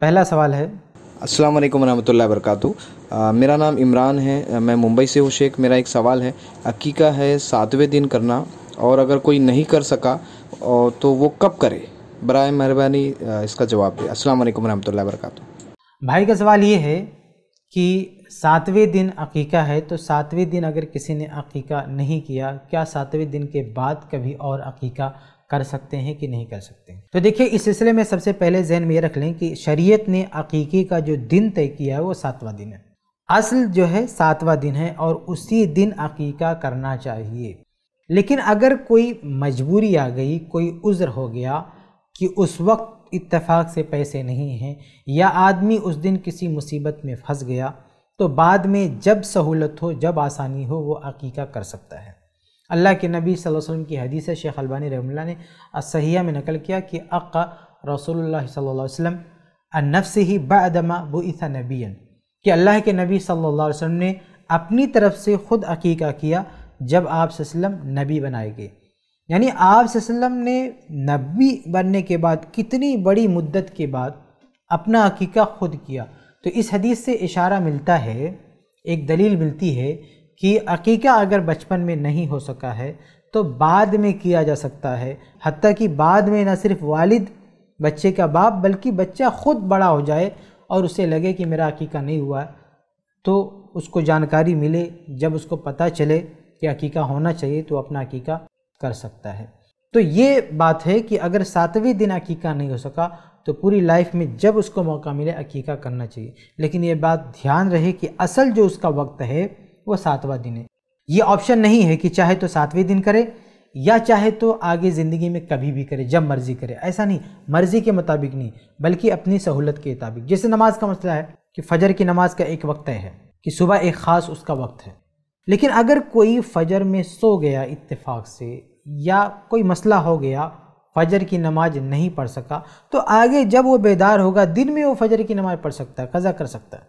पहला सवाल है अस्सलाम वालेकुम रहमतुल्लाहि वरकू मेरा नाम इमरान है मैं मुंबई से हूँ शेख मेरा एक सवाल है अकीका है सातवें दिन करना और अगर कोई नहीं कर सका तो वो कब करे बर मेहरबानी इसका जवाब दें अस्सलाम वालेकुम रहमतुल्लाहि वरकू भाई का सवाल ये है कि सातवें दिन अकीका है तो सातवें दिन अगर किसी ने अकीका नहीं किया क्या सातवें दिन के बाद कभी और अकीका कर सकते हैं कि नहीं कर सकते तो देखिए इस सिलसिले में सबसे पहले जहन में ये रख लें कि शरीयत ने अकीके का जो दिन तय किया है वो सातवां दिन है असल जो है सातवां दिन है और उसी दिन अकीका करना चाहिए लेकिन अगर कोई मजबूरी आ गई कोई उज़्र हो गया कि उस वक्त इत्तेफाक से पैसे नहीं हैं या आदमी उस दिन किसी मुसीबत में फंस गया तो बाद में जब सहूलत हो जब आसानी हो वो अकीका कर सकता है अल्लाह के नबी वसल्लम की हदीस है शेख अलबानी रहमल्ला ने असहिया में नकल किया कि अक़ रसोल्ला वसम नफ्स ही बदमा बुसा नबीन कि अल्लाह के नबी सल्लल्लाहु अलैहि वसल्लम ने अपनी तरफ से ख़ुद अकीका किया जब आप वसल्लम नबी बनाए गए यानी आप वसल्लम ने नबी बनने के बाद कितनी बड़ी मुद्दत के बाद अपना अकीका खुद किया तो इस हदीस से इशारा मिलता है एक दलील मिलती है कि अकीका अगर बचपन में नहीं हो सका है तो बाद में किया जा सकता है हती कि बाद में न सिर्फ वालिद बच्चे का बाप बल्कि बच्चा ख़ुद बड़ा हो जाए और उसे लगे कि मेरा अकीका नहीं हुआ तो उसको जानकारी मिले जब उसको पता चले कि अकीका होना चाहिए तो अपना अकीका कर सकता है तो ये बात है कि अगर सातवें दिन अकीका नहीं हो सका तो पूरी लाइफ में जब उसको मौका मिले अकीका करना चाहिए लेकिन ये बात ध्यान रहे कि असल जो उसका वक्त है वो सातवां दिन है ये ऑप्शन नहीं है कि चाहे तो सातवें दिन करे या चाहे तो आगे ज़िंदगी में कभी भी करे जब मर्ज़ी करे ऐसा नहीं मर्ज़ी के मुताबिक नहीं बल्कि अपनी सहूलत के मुताबिक जैसे नमाज का मसला है कि फ़जर की नमाज का एक वक्त तय है कि सुबह एक ख़ास उसका वक्त है लेकिन अगर कोई फ़जर में सो गया इत्तेफाक से या कोई मसला हो गया फ़जर की नमाज नहीं पढ़ सका तो आगे जब वो बेदार होगा दिन में वो फ़जर की नमाज़ पढ़ सकता है कज़ा कर सकता है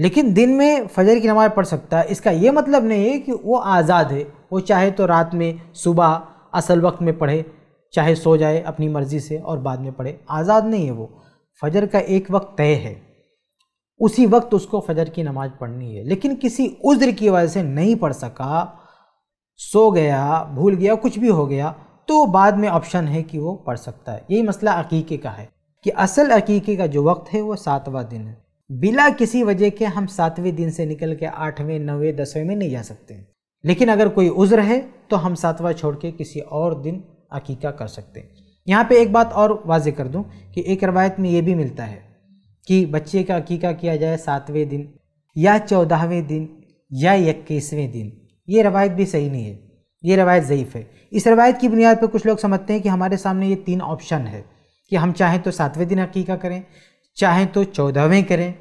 लेकिन दिन में फजर की नमाज़ पढ़ सकता है इसका ये मतलब नहीं है कि वो आज़ाद है वो चाहे तो रात में सुबह असल वक्त में पढ़े चाहे सो जाए अपनी मर्ज़ी से और बाद में पढ़े आज़ाद नहीं है वो फजर का एक वक्त तय है उसी वक्त उसको फजर की नमाज़ पढ़नी है लेकिन किसी उज्र की वजह से नहीं पढ़ सका सो गया भूल गया कुछ भी हो गया तो बाद में ऑप्शन है कि वो पढ़ सकता है यही मसला अकीके का है कि असल अकीके का जो वक्त है वो सातवा दिन है बिला किसी वजह के हम सातवें दिन से निकल के आठवें नवे दसवें में नहीं जा सकते लेकिन अगर कोई उज़्र है तो हम सातवां छोड़ के किसी और दिन अकीका कर सकते हैं यहाँ पे एक बात और वाजे कर दूँ कि एक रवायत में ये भी मिलता है कि बच्चे का अकीका किया जाए सातवें दिन या चौदहवें दिन या इक्कीसवें दिन ये रवायत भी सही नहीं है ये रवायत ज़यीफ़ है इस रवायत की बुनियाद पर कुछ लोग समझते हैं कि हमारे सामने ये तीन ऑप्शन है कि हम चाहें तो सातवें दिन अकीका करें चाहे तो चौदहवें करें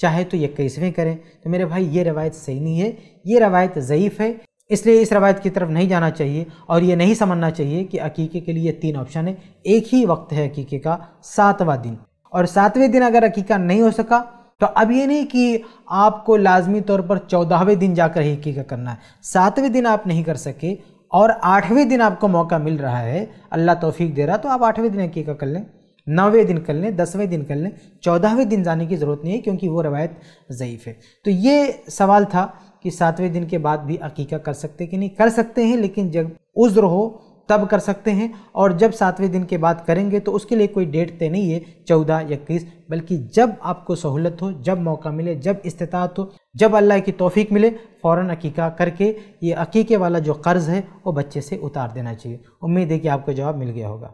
चाहे तो इक्कीसवें करें तो मेरे भाई ये रवायत सही नहीं है ये रवायत ज़यीफ़ है इसलिए इस रवायत की तरफ नहीं जाना चाहिए और ये नहीं समझना चाहिए कि अकीके के लिए तीन ऑप्शन है एक ही वक्त है अकीके का सातवां दिन और सातवें दिन अगर अकीका नहीं हो सका तो अब ये नहीं कि आपको लाजमी तौर पर चौदहवें दिन जाकर ही अकीका करना है सातवें दिन आप नहीं कर सके और आठवें दिन आपको मौका मिल रहा है अल्लाह तोफ़ी दे रहा तो आप आठवें दिन अकीका कर लें नौवें दिन कर लें दसवें दिन कर लें चौदहवें दिन जाने की ज़रूरत नहीं है क्योंकि वो रवायत ज़यीफ़ है तो ये सवाल था कि सातवें दिन के बाद भी अकीका कर सकते कि नहीं कर सकते हैं लेकिन जब उज्र हो तब कर सकते हैं और जब सातवें दिन के बाद करेंगे तो उसके लिए कोई डेट तय नहीं है चौदह इक्कीस बल्कि जब आपको सहूलत हो जब मौका मिले जब इस्तात हो जब अल्लाह की तोफ़ी मिले फ़ौर अकीका करके ये अकीके वाला जो कर्ज़ है वो बच्चे से उतार देना चाहिए उम्मीद है कि आपको जवाब मिल गया होगा